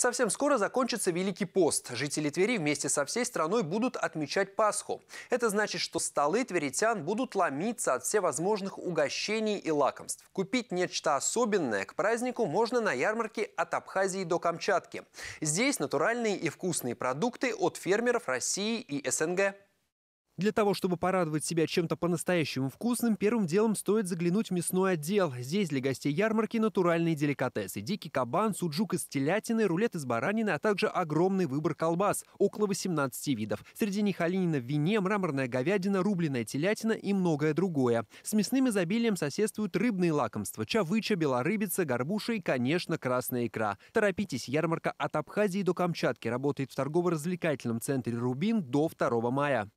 Совсем скоро закончится Великий пост. Жители Твери вместе со всей страной будут отмечать Пасху. Это значит, что столы тверитян будут ломиться от всевозможных угощений и лакомств. Купить нечто особенное к празднику можно на ярмарке от Абхазии до Камчатки. Здесь натуральные и вкусные продукты от фермеров России и СНГ. Для того, чтобы порадовать себя чем-то по-настоящему вкусным, первым делом стоит заглянуть в мясной отдел. Здесь для гостей ярмарки натуральные деликатесы. Дикий кабан, суджук из телятины, рулет из баранины, а также огромный выбор колбас – около 18 видов. Среди них оленина в вине, мраморная говядина, рубленая телятина и многое другое. С мясным изобилием соседствуют рыбные лакомства – чавыча, белорыбица, горбуша и, конечно, красная икра. Торопитесь, ярмарка от Абхазии до Камчатки работает в торгово-развлекательном центре «Рубин» до 2 мая.